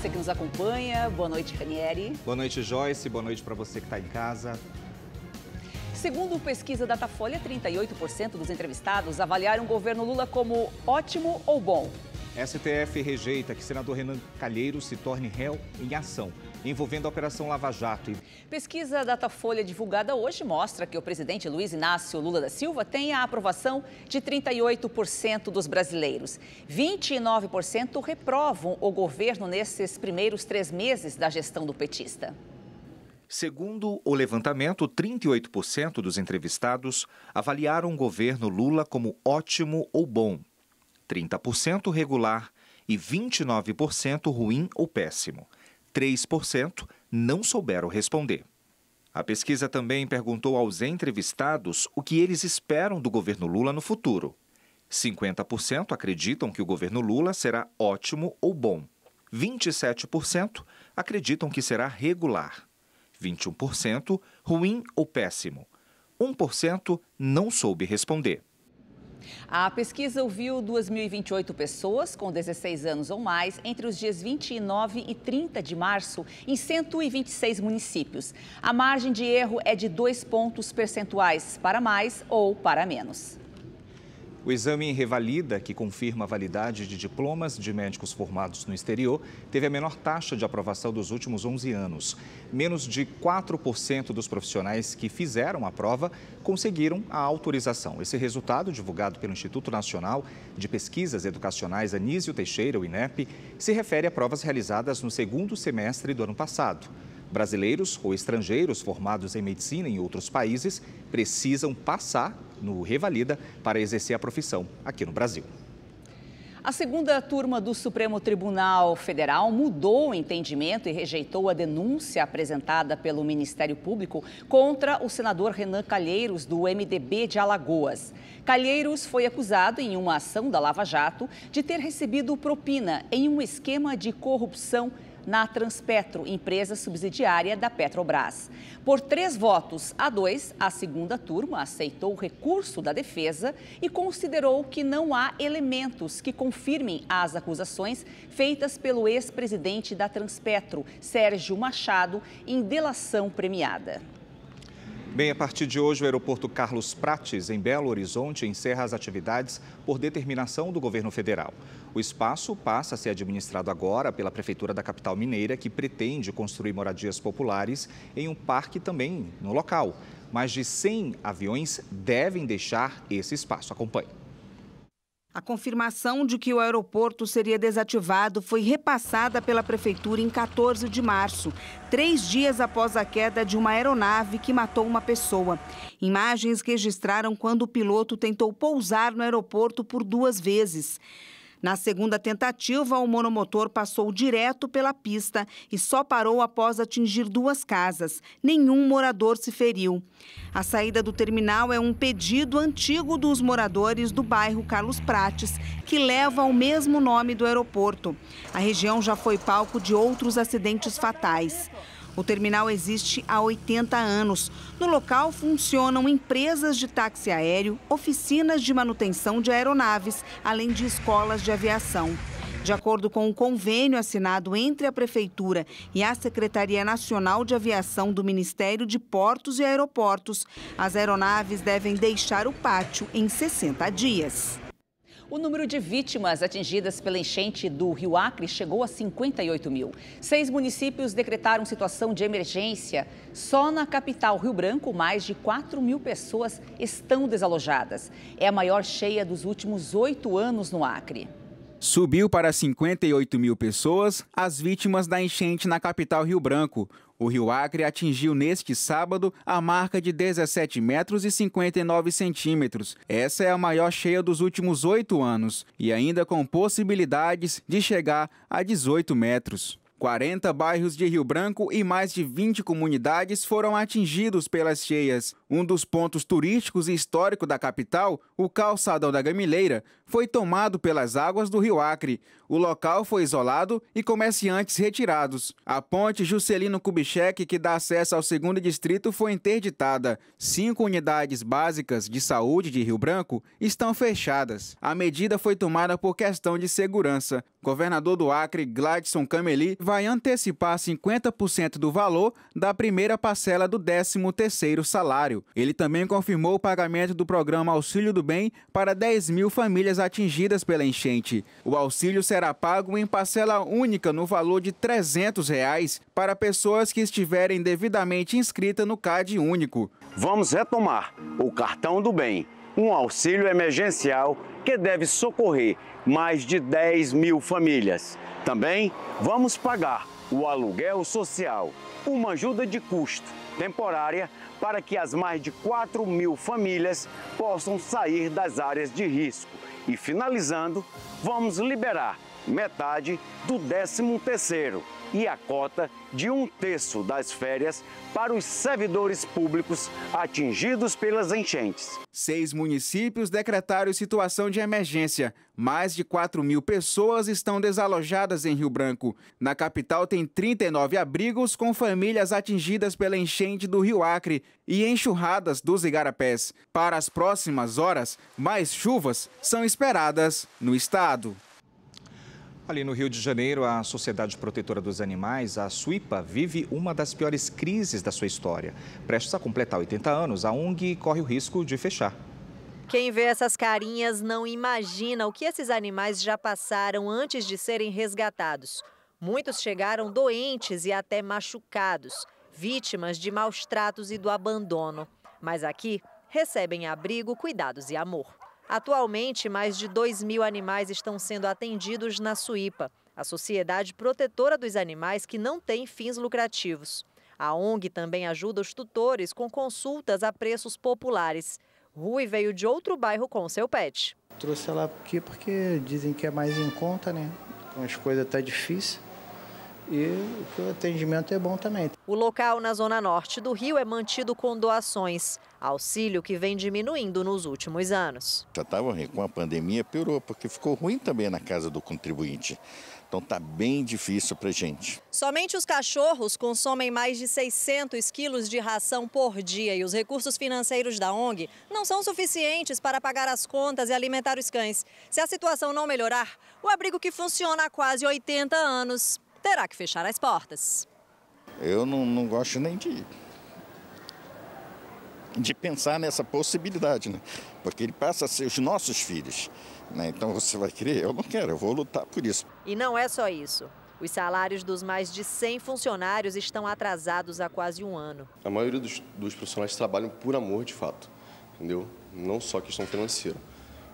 você que nos acompanha. Boa noite, Ranieri. Boa noite, Joyce. Boa noite para você que está em casa. Segundo pesquisa Datafolha, 38% dos entrevistados avaliaram o governo Lula como ótimo ou bom. STF rejeita que senador Renan Calheiros se torne réu em ação envolvendo a Operação Lava Jato. Pesquisa Datafolha divulgada hoje mostra que o presidente Luiz Inácio Lula da Silva tem a aprovação de 38% dos brasileiros. 29% reprovam o governo nesses primeiros três meses da gestão do petista. Segundo o levantamento, 38% dos entrevistados avaliaram o governo Lula como ótimo ou bom, 30% regular e 29% ruim ou péssimo. 3% não souberam responder. A pesquisa também perguntou aos entrevistados o que eles esperam do governo Lula no futuro. 50% acreditam que o governo Lula será ótimo ou bom. 27% acreditam que será regular. 21% ruim ou péssimo. 1% não soube responder. A pesquisa ouviu 2.028 pessoas com 16 anos ou mais entre os dias 29 e 30 de março em 126 municípios. A margem de erro é de dois pontos percentuais para mais ou para menos. O exame Revalida, que confirma a validade de diplomas de médicos formados no exterior, teve a menor taxa de aprovação dos últimos 11 anos. Menos de 4% dos profissionais que fizeram a prova conseguiram a autorização. Esse resultado, divulgado pelo Instituto Nacional de Pesquisas Educacionais Anísio Teixeira, o INEP, se refere a provas realizadas no segundo semestre do ano passado. Brasileiros ou estrangeiros formados em medicina em outros países precisam passar no Revalida para exercer a profissão aqui no Brasil. A segunda turma do Supremo Tribunal Federal mudou o entendimento e rejeitou a denúncia apresentada pelo Ministério Público contra o senador Renan Calheiros, do MDB de Alagoas. Calheiros foi acusado, em uma ação da Lava Jato, de ter recebido propina em um esquema de corrupção na Transpetro, empresa subsidiária da Petrobras. Por três votos a dois, a segunda turma aceitou o recurso da defesa e considerou que não há elementos que confirmem as acusações feitas pelo ex-presidente da Transpetro, Sérgio Machado, em delação premiada. Bem, a partir de hoje, o aeroporto Carlos Prates, em Belo Horizonte, encerra as atividades por determinação do governo federal. O espaço passa a ser administrado agora pela Prefeitura da capital mineira, que pretende construir moradias populares em um parque também no local. Mais de 100 aviões devem deixar esse espaço. Acompanhe. A confirmação de que o aeroporto seria desativado foi repassada pela Prefeitura em 14 de março, três dias após a queda de uma aeronave que matou uma pessoa. Imagens registraram quando o piloto tentou pousar no aeroporto por duas vezes. Na segunda tentativa, o monomotor passou direto pela pista e só parou após atingir duas casas. Nenhum morador se feriu. A saída do terminal é um pedido antigo dos moradores do bairro Carlos Prates, que leva o mesmo nome do aeroporto. A região já foi palco de outros acidentes fatais. O terminal existe há 80 anos. No local funcionam empresas de táxi aéreo, oficinas de manutenção de aeronaves, além de escolas de aviação. De acordo com um convênio assinado entre a Prefeitura e a Secretaria Nacional de Aviação do Ministério de Portos e Aeroportos, as aeronaves devem deixar o pátio em 60 dias. O número de vítimas atingidas pela enchente do Rio Acre chegou a 58 mil. Seis municípios decretaram situação de emergência. Só na capital Rio Branco, mais de 4 mil pessoas estão desalojadas. É a maior cheia dos últimos oito anos no Acre. Subiu para 58 mil pessoas as vítimas da enchente na capital Rio Branco. O Rio Acre atingiu neste sábado a marca de 17 metros e 59 centímetros. Essa é a maior cheia dos últimos oito anos e ainda com possibilidades de chegar a 18 metros. 40 bairros de Rio Branco e mais de 20 comunidades foram atingidos pelas cheias. Um dos pontos turísticos e histórico da capital, o Calçadão da Gamileira, foi tomado pelas águas do Rio Acre. O local foi isolado e comerciantes retirados. A ponte Juscelino Kubitschek, que dá acesso ao segundo distrito, foi interditada. Cinco unidades básicas de saúde de Rio Branco estão fechadas. A medida foi tomada por questão de segurança. Governador do Acre, Gladson Cameli, vai antecipar 50% do valor da primeira parcela do 13º salário. Ele também confirmou o pagamento do programa Auxílio do Bem para 10 mil famílias atingidas pela enchente. O auxílio será pago em parcela única no valor de R$ 300 reais para pessoas que estiverem devidamente inscritas no CAD único. Vamos retomar o cartão do bem um auxílio emergencial que deve socorrer mais de 10 mil famílias. Também vamos pagar o aluguel social, uma ajuda de custo temporária para que as mais de 4 mil famílias possam sair das áreas de risco. E finalizando, vamos liberar metade do 13 terceiro e a cota de um terço das férias para os servidores públicos atingidos pelas enchentes. Seis municípios decretaram situação de emergência. Mais de 4 mil pessoas estão desalojadas em Rio Branco. Na capital tem 39 abrigos com famílias atingidas pela enchente do Rio Acre e enxurradas dos igarapés. Para as próximas horas, mais chuvas são esperadas no estado. Ali no Rio de Janeiro, a Sociedade Protetora dos Animais, a SUIPA, vive uma das piores crises da sua história. Prestes a completar 80 anos, a ONG corre o risco de fechar. Quem vê essas carinhas não imagina o que esses animais já passaram antes de serem resgatados. Muitos chegaram doentes e até machucados, vítimas de maus tratos e do abandono. Mas aqui recebem abrigo, cuidados e amor. Atualmente, mais de 2 mil animais estão sendo atendidos na Suípa, a sociedade protetora dos animais que não tem fins lucrativos. A ONG também ajuda os tutores com consultas a preços populares. Rui veio de outro bairro com seu pet. Trouxe ela aqui porque dizem que é mais em conta, né? Com então, as coisas tá difícil. E o atendimento é bom também. O local na zona norte do Rio é mantido com doações auxílio que vem diminuindo nos últimos anos. Já estava ruim, com a pandemia piorou, porque ficou ruim também na casa do contribuinte. Então está bem difícil para gente. Somente os cachorros consomem mais de 600 quilos de ração por dia e os recursos financeiros da ONG não são suficientes para pagar as contas e alimentar os cães. Se a situação não melhorar, o abrigo que funciona há quase 80 anos terá que fechar as portas. Eu não, não gosto nem de ir de pensar nessa possibilidade, né? porque ele passa a ser os nossos filhos. Né? Então você vai querer? Eu não quero, eu vou lutar por isso. E não é só isso. Os salários dos mais de 100 funcionários estão atrasados há quase um ano. A maioria dos, dos profissionais trabalham por amor, de fato, entendeu? Não só questão financeira.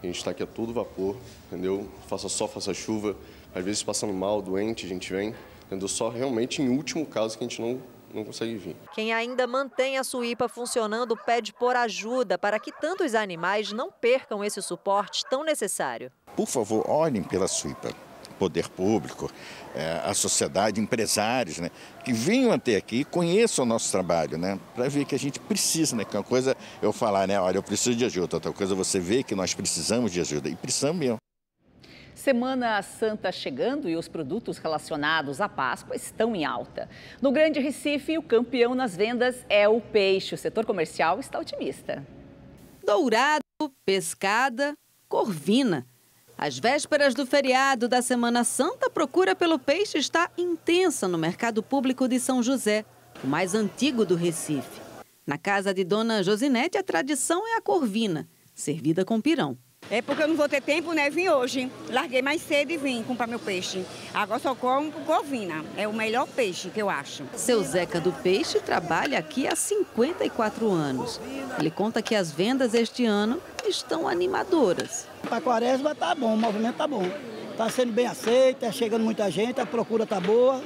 A gente está aqui a todo vapor, entendeu? Faça sol, faça chuva, às vezes passando mal, doente, a gente vem, entendeu? Só realmente em último caso que a gente não não consegue vir. Quem ainda mantém a suípa funcionando pede por ajuda para que tantos animais não percam esse suporte tão necessário. Por favor, olhem pela suípa. Poder público, é, a sociedade, empresários, né, que venham até aqui, conheçam o nosso trabalho, né, para ver que a gente precisa, né, que é uma coisa eu falar, né, olha, eu preciso de ajuda, outra coisa você vê que nós precisamos de ajuda, e precisamos mesmo. Semana Santa chegando e os produtos relacionados à Páscoa estão em alta. No Grande Recife, o campeão nas vendas é o peixe. O setor comercial está otimista. Dourado, pescada, corvina. Às vésperas do feriado da Semana Santa, a procura pelo peixe está intensa no mercado público de São José, o mais antigo do Recife. Na casa de Dona Josinete, a tradição é a corvina, servida com pirão. É porque eu não vou ter tempo, né? Vim hoje. Larguei mais cedo e vim comprar meu peixe. Agora só como covina. É o melhor peixe que eu acho. Seu Zeca do Peixe trabalha aqui há 54 anos. Ele conta que as vendas este ano estão animadoras. Para quaresma tá bom, o movimento tá bom. Tá sendo bem aceito, tá chegando muita gente, a procura tá boa.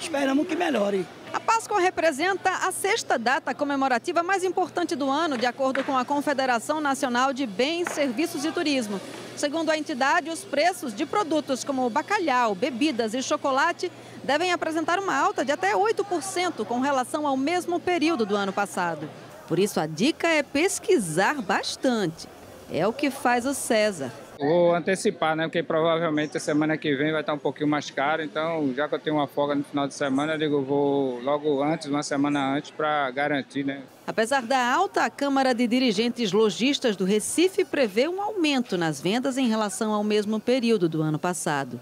Esperamos que melhore. A Páscoa representa a sexta data comemorativa mais importante do ano, de acordo com a Confederação Nacional de Bens, Serviços e Turismo. Segundo a entidade, os preços de produtos como bacalhau, bebidas e chocolate devem apresentar uma alta de até 8% com relação ao mesmo período do ano passado. Por isso, a dica é pesquisar bastante. É o que faz o César. Vou antecipar, né? Porque provavelmente a semana que vem vai estar um pouquinho mais caro. Então, já que eu tenho uma folga no final de semana, eu digo, vou logo antes, uma semana antes, para garantir, né? Apesar da alta, a Câmara de Dirigentes Logistas do Recife prevê um aumento nas vendas em relação ao mesmo período do ano passado.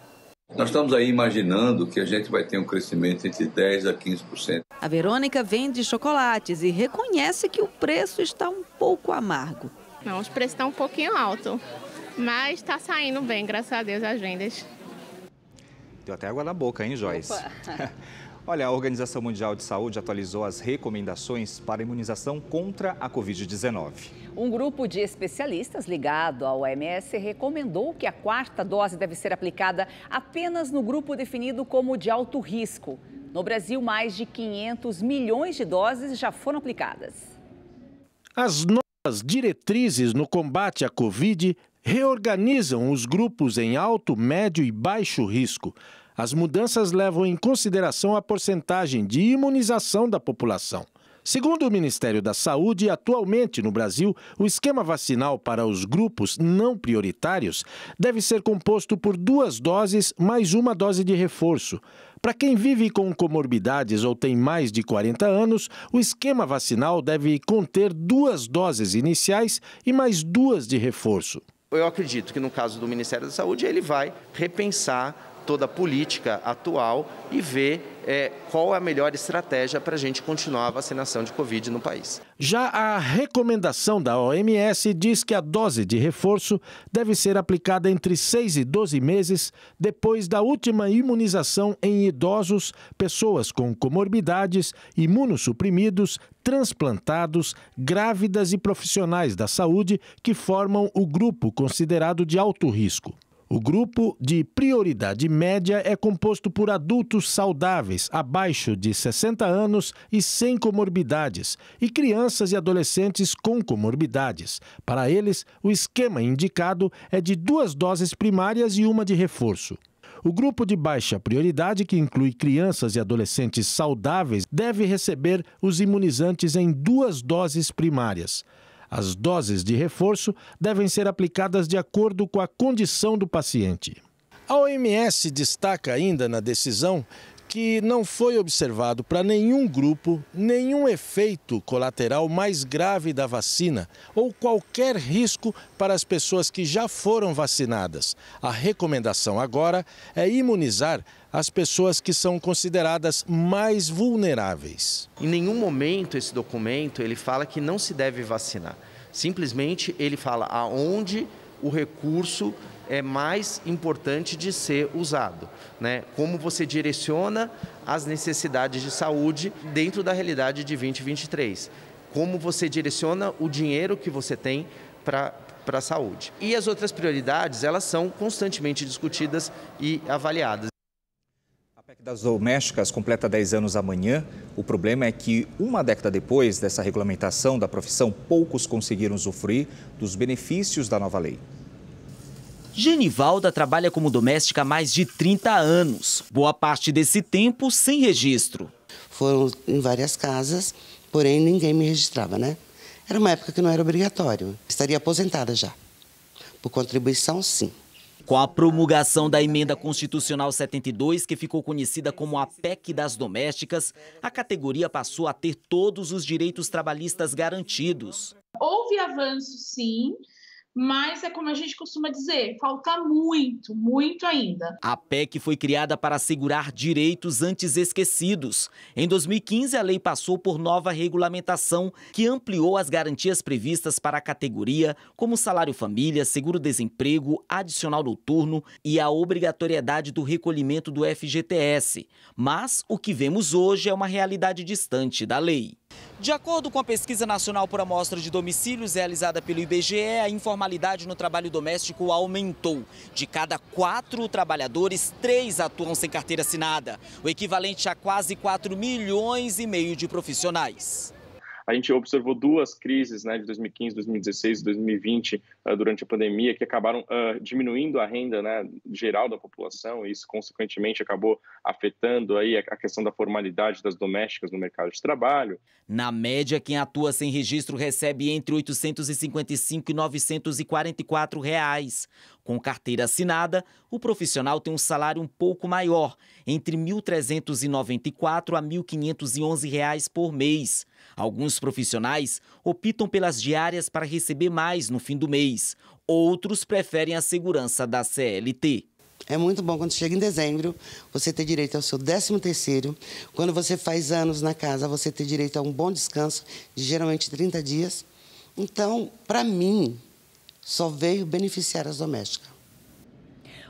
Nós estamos aí imaginando que a gente vai ter um crescimento entre 10% a 15%. A Verônica vende chocolates e reconhece que o preço está um pouco amargo. Não, os preços estão um pouquinho alto. Mas está saindo bem, graças a Deus, as vendas. Deu até água na boca, hein, Joyce? Olha, a Organização Mundial de Saúde atualizou as recomendações para imunização contra a Covid-19. Um grupo de especialistas ligado à OMS recomendou que a quarta dose deve ser aplicada apenas no grupo definido como de alto risco. No Brasil, mais de 500 milhões de doses já foram aplicadas. As novas diretrizes no combate à Covid reorganizam os grupos em alto, médio e baixo risco. As mudanças levam em consideração a porcentagem de imunização da população. Segundo o Ministério da Saúde, atualmente no Brasil, o esquema vacinal para os grupos não prioritários deve ser composto por duas doses mais uma dose de reforço. Para quem vive com comorbidades ou tem mais de 40 anos, o esquema vacinal deve conter duas doses iniciais e mais duas de reforço. Eu acredito que no caso do Ministério da Saúde, ele vai repensar toda a política atual e ver é, qual é a melhor estratégia para a gente continuar a vacinação de Covid no país. Já a recomendação da OMS diz que a dose de reforço deve ser aplicada entre 6 e 12 meses depois da última imunização em idosos, pessoas com comorbidades, imunossuprimidos, transplantados, grávidas e profissionais da saúde que formam o grupo considerado de alto risco. O grupo de prioridade média é composto por adultos saudáveis, abaixo de 60 anos e sem comorbidades, e crianças e adolescentes com comorbidades. Para eles, o esquema indicado é de duas doses primárias e uma de reforço. O grupo de baixa prioridade, que inclui crianças e adolescentes saudáveis, deve receber os imunizantes em duas doses primárias. As doses de reforço devem ser aplicadas de acordo com a condição do paciente. A OMS destaca ainda na decisão que não foi observado para nenhum grupo nenhum efeito colateral mais grave da vacina ou qualquer risco para as pessoas que já foram vacinadas. A recomendação agora é imunizar as pessoas que são consideradas mais vulneráveis. Em nenhum momento esse documento ele fala que não se deve vacinar. Simplesmente ele fala aonde o recurso é mais importante de ser usado, né? Como você direciona as necessidades de saúde dentro da realidade de 2023, como você direciona o dinheiro que você tem para para a saúde. E as outras prioridades, elas são constantemente discutidas e avaliadas. A PEC das domésticas completa 10 anos amanhã. O problema é que, uma década depois dessa regulamentação da profissão, poucos conseguiram usufruir dos benefícios da nova lei. Genivalda trabalha como doméstica há mais de 30 anos, boa parte desse tempo sem registro. Foram em várias casas, porém ninguém me registrava, né? Era uma época que não era obrigatório. Estaria aposentada já. Por contribuição, sim. Com a promulgação da Emenda Constitucional 72, que ficou conhecida como a PEC das Domésticas, a categoria passou a ter todos os direitos trabalhistas garantidos. Houve avanço, sim, mas é como a gente costuma dizer, falta muito, muito ainda. A PEC foi criada para assegurar direitos antes esquecidos. Em 2015, a lei passou por nova regulamentação que ampliou as garantias previstas para a categoria, como salário família, seguro-desemprego, adicional noturno e a obrigatoriedade do recolhimento do FGTS. Mas o que vemos hoje é uma realidade distante da lei. De acordo com a Pesquisa Nacional por Amostra de Domicílios realizada pelo IBGE, a informalidade no trabalho doméstico aumentou. De cada quatro trabalhadores, três atuam sem carteira assinada, o equivalente a quase 4 milhões e meio de profissionais. A gente observou duas crises né, de 2015, 2016 e 2020 uh, ah, durante a pandemia que acabaram uh, diminuindo a renda né, geral da população e isso, consequentemente, acabou afetando aí a questão da formalidade das domésticas no mercado de trabalho. Na média, quem atua sem registro recebe entre 855 e 944 reais. Com carteira assinada, o profissional tem um salário um pouco maior, entre R$ 1.394 a R$ 1.511 por mês. Alguns profissionais optam pelas diárias para receber mais no fim do mês. Outros preferem a segurança da CLT. É muito bom quando chega em dezembro, você ter direito ao seu 13 terceiro. Quando você faz anos na casa, você ter direito a um bom descanso de geralmente 30 dias. Então, para mim, só veio beneficiar as domésticas.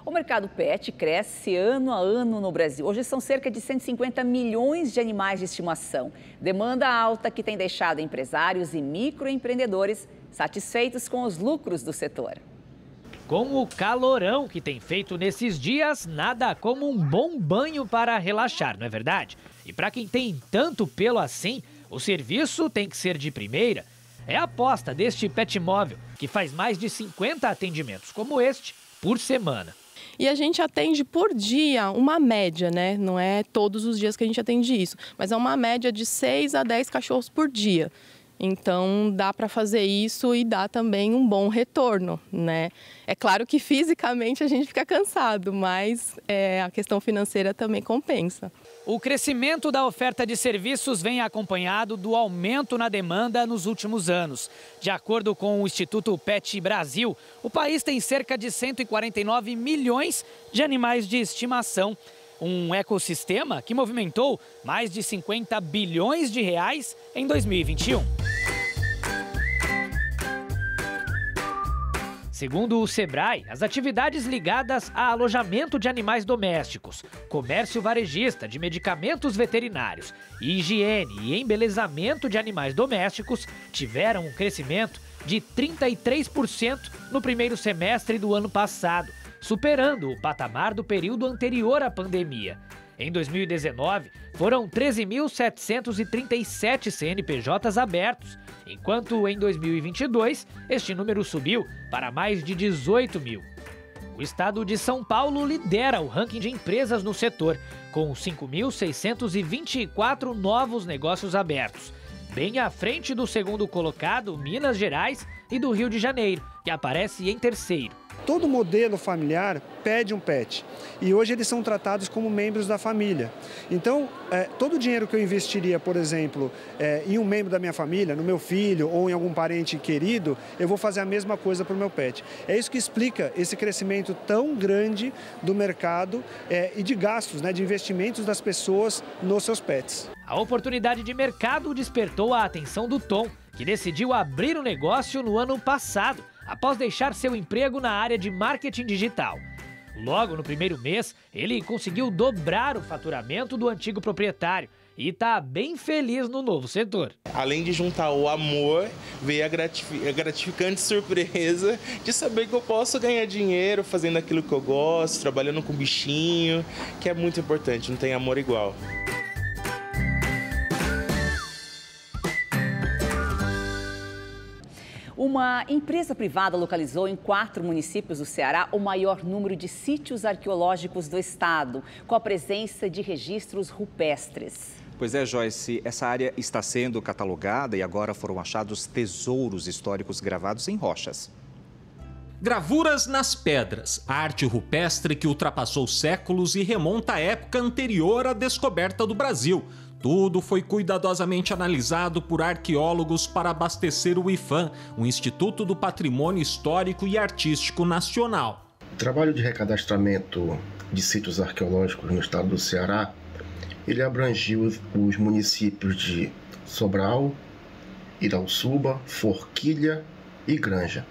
O mercado pet cresce ano a ano no Brasil. Hoje são cerca de 150 milhões de animais de estimação. Demanda alta que tem deixado empresários e microempreendedores satisfeitos com os lucros do setor. Com o calorão que tem feito nesses dias, nada como um bom banho para relaxar, não é verdade? E para quem tem tanto pelo assim, o serviço tem que ser de primeira. É a aposta deste pet móvel, que faz mais de 50 atendimentos como este por semana. E a gente atende por dia uma média, né? Não é todos os dias que a gente atende isso, mas é uma média de 6 a 10 cachorros por dia. Então dá para fazer isso e dá também um bom retorno, né? É claro que fisicamente a gente fica cansado, mas é, a questão financeira também compensa. O crescimento da oferta de serviços vem acompanhado do aumento na demanda nos últimos anos. De acordo com o Instituto PET Brasil, o país tem cerca de 149 milhões de animais de estimação, um ecossistema que movimentou mais de 50 bilhões de reais em 2021. Segundo o Sebrae, as atividades ligadas a alojamento de animais domésticos, comércio varejista de medicamentos veterinários, higiene e embelezamento de animais domésticos tiveram um crescimento de 33% no primeiro semestre do ano passado, superando o patamar do período anterior à pandemia. Em 2019, foram 13.737 CNPJs abertos, enquanto em 2022 este número subiu para mais de 18 mil. O estado de São Paulo lidera o ranking de empresas no setor, com 5.624 novos negócios abertos, bem à frente do segundo colocado, Minas Gerais, e do Rio de Janeiro, que aparece em terceiro. Todo modelo familiar pede um pet e hoje eles são tratados como membros da família. Então, é, todo o dinheiro que eu investiria, por exemplo, é, em um membro da minha família, no meu filho ou em algum parente querido, eu vou fazer a mesma coisa para o meu pet. É isso que explica esse crescimento tão grande do mercado é, e de gastos, né, de investimentos das pessoas nos seus pets. A oportunidade de mercado despertou a atenção do Tom, que decidiu abrir o um negócio no ano passado após deixar seu emprego na área de marketing digital. Logo no primeiro mês, ele conseguiu dobrar o faturamento do antigo proprietário e está bem feliz no novo setor. Além de juntar o amor, veio a gratificante surpresa de saber que eu posso ganhar dinheiro fazendo aquilo que eu gosto, trabalhando com bichinho, que é muito importante, não tem amor igual. Uma empresa privada localizou em quatro municípios do Ceará o maior número de sítios arqueológicos do estado, com a presença de registros rupestres. Pois é, Joyce, essa área está sendo catalogada e agora foram achados tesouros históricos gravados em rochas. Gravuras nas pedras, arte rupestre que ultrapassou séculos e remonta à época anterior à descoberta do Brasil. Tudo foi cuidadosamente analisado por arqueólogos para abastecer o IFAM, o Instituto do Patrimônio Histórico e Artístico Nacional. O trabalho de recadastramento de sítios arqueológicos no estado do Ceará, ele abrangiu os municípios de Sobral, Irauçuba, Forquilha e Granja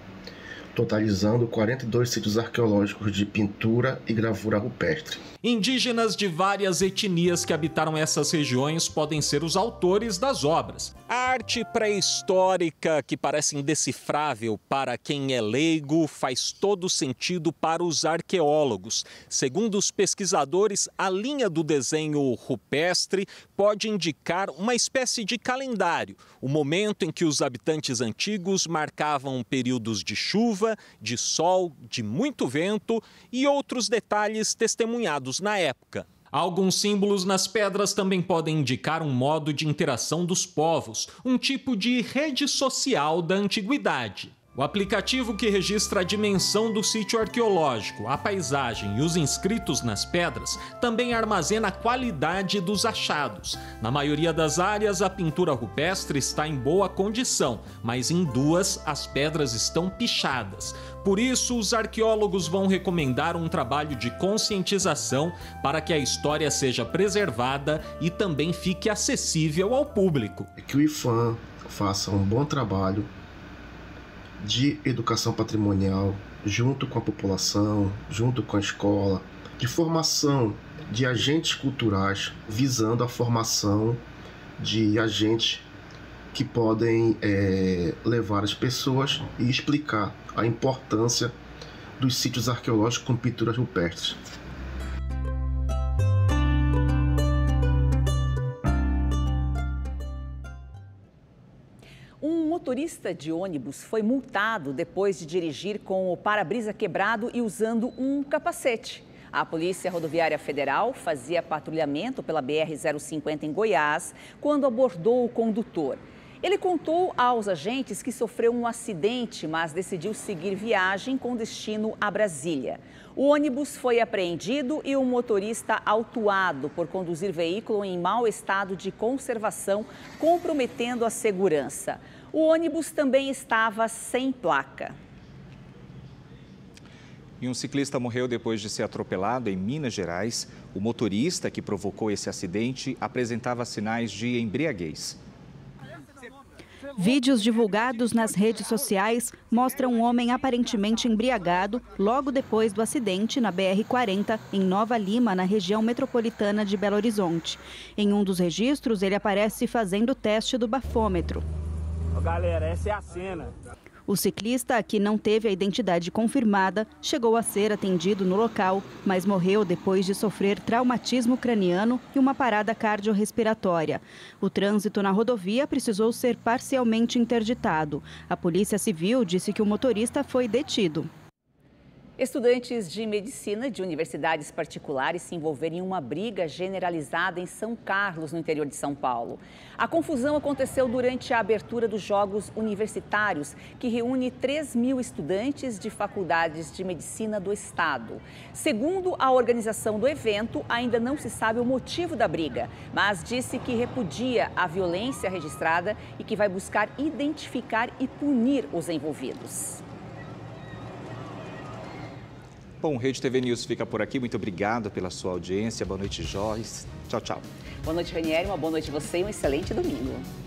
totalizando 42 sítios arqueológicos de pintura e gravura rupestre. Indígenas de várias etnias que habitaram essas regiões podem ser os autores das obras. A arte pré-histórica, que parece indecifrável para quem é leigo, faz todo sentido para os arqueólogos. Segundo os pesquisadores, a linha do desenho rupestre pode indicar uma espécie de calendário, o momento em que os habitantes antigos marcavam períodos de chuva, de sol, de muito vento e outros detalhes testemunhados na época. Alguns símbolos nas pedras também podem indicar um modo de interação dos povos, um tipo de rede social da antiguidade. O aplicativo que registra a dimensão do sítio arqueológico, a paisagem e os inscritos nas pedras também armazena a qualidade dos achados. Na maioria das áreas, a pintura rupestre está em boa condição, mas em duas as pedras estão pichadas. Por isso, os arqueólogos vão recomendar um trabalho de conscientização para que a história seja preservada e também fique acessível ao público. É que o IFAM faça um bom trabalho de educação patrimonial, junto com a população, junto com a escola, de formação de agentes culturais, visando a formação de agentes que podem é, levar as pessoas e explicar a importância dos sítios arqueológicos com pinturas rupestres. motorista de ônibus foi multado depois de dirigir com o para-brisa quebrado e usando um capacete. A Polícia Rodoviária Federal fazia patrulhamento pela BR-050 em Goiás quando abordou o condutor. Ele contou aos agentes que sofreu um acidente, mas decidiu seguir viagem com destino a Brasília. O ônibus foi apreendido e o motorista autuado por conduzir veículo em mau estado de conservação, comprometendo a segurança. O ônibus também estava sem placa. E um ciclista morreu depois de ser atropelado em Minas Gerais. O motorista que provocou esse acidente apresentava sinais de embriaguez. Vídeos divulgados nas redes sociais mostram um homem aparentemente embriagado logo depois do acidente na BR-40, em Nova Lima, na região metropolitana de Belo Horizonte. Em um dos registros, ele aparece fazendo o teste do bafômetro galera, essa é a cena. O ciclista, que não teve a identidade confirmada, chegou a ser atendido no local, mas morreu depois de sofrer traumatismo craniano e uma parada cardiorrespiratória. O trânsito na rodovia precisou ser parcialmente interditado. A Polícia Civil disse que o motorista foi detido. Estudantes de medicina de universidades particulares se envolveram em uma briga generalizada em São Carlos, no interior de São Paulo. A confusão aconteceu durante a abertura dos Jogos Universitários, que reúne 3 mil estudantes de faculdades de medicina do estado. Segundo a organização do evento, ainda não se sabe o motivo da briga, mas disse que repudia a violência registrada e que vai buscar identificar e punir os envolvidos. Bom, Rede TV News fica por aqui. Muito obrigado pela sua audiência. Boa noite, Joyce. Tchau, tchau. Boa noite, Ranieri. Uma boa noite a você e um excelente domingo.